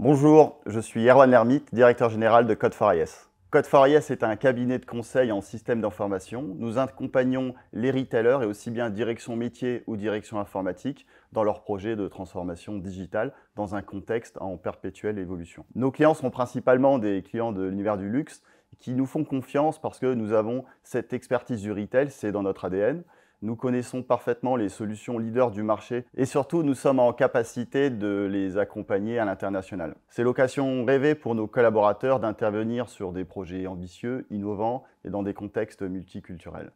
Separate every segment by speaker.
Speaker 1: Bonjour, je suis Erwan Lermite, directeur général de Code4IS. Code4IS est un cabinet de conseil en système d'information. Nous accompagnons les retailers et aussi bien direction métier ou direction informatique dans leurs projets de transformation digitale dans un contexte en perpétuelle évolution. Nos clients sont principalement des clients de l'univers du luxe qui nous font confiance parce que nous avons cette expertise du retail, c'est dans notre ADN, nous connaissons parfaitement les solutions leaders du marché et surtout nous sommes en capacité de les accompagner à l'international. C'est l'occasion rêvée pour nos collaborateurs d'intervenir sur des projets ambitieux, innovants et dans des contextes multiculturels.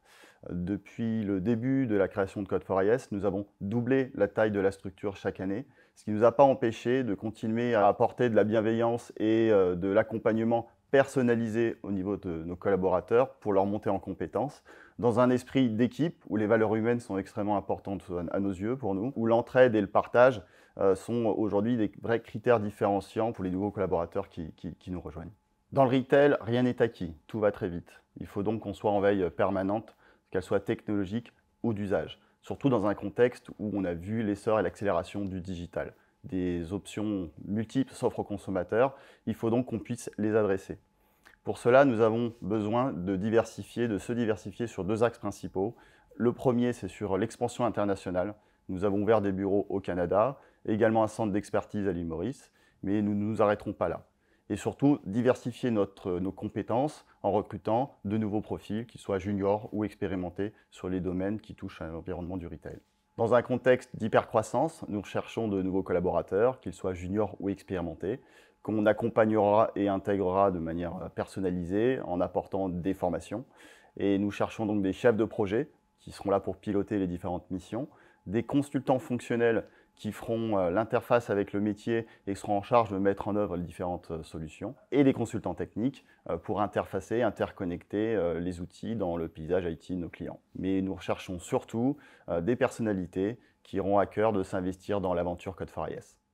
Speaker 1: Depuis le début de la création de Code for IS, nous avons doublé la taille de la structure chaque année, ce qui ne nous a pas empêché de continuer à apporter de la bienveillance et euh, de l'accompagnement personnaliser au niveau de nos collaborateurs pour leur monter en compétences, dans un esprit d'équipe où les valeurs humaines sont extrêmement importantes à nos yeux pour nous, où l'entraide et le partage euh, sont aujourd'hui des vrais critères différenciants pour les nouveaux collaborateurs qui, qui nous rejoignent. Dans le retail, rien n'est acquis, tout va très vite. Il faut donc qu'on soit en veille permanente, qu'elle soit technologique ou d'usage, surtout dans un contexte où on a vu l'essor et l'accélération du digital des options multiples s'offrent aux consommateurs, il faut donc qu'on puisse les adresser. Pour cela, nous avons besoin de diversifier, de se diversifier sur deux axes principaux. Le premier, c'est sur l'expansion internationale. Nous avons ouvert des bureaux au Canada, également un centre d'expertise à l'île Maurice, mais nous ne nous arrêterons pas là. Et surtout, diversifier nos compétences en recrutant de nouveaux profils, qu'ils soient juniors ou expérimentés, sur les domaines qui touchent à l'environnement du retail. Dans un contexte d'hypercroissance, nous cherchons de nouveaux collaborateurs, qu'ils soient juniors ou expérimentés, qu'on accompagnera et intégrera de manière personnalisée en apportant des formations. Et nous cherchons donc des chefs de projet qui seront là pour piloter les différentes missions, des consultants fonctionnels qui feront euh, l'interface avec le métier et qui seront en charge de mettre en œuvre les différentes euh, solutions, et les consultants techniques euh, pour interfacer, interconnecter les outils dans le paysage IT de nos clients. Mais nous recherchons surtout des personnalités qui auront à cœur de s'investir dans l'aventure Code 4 IS.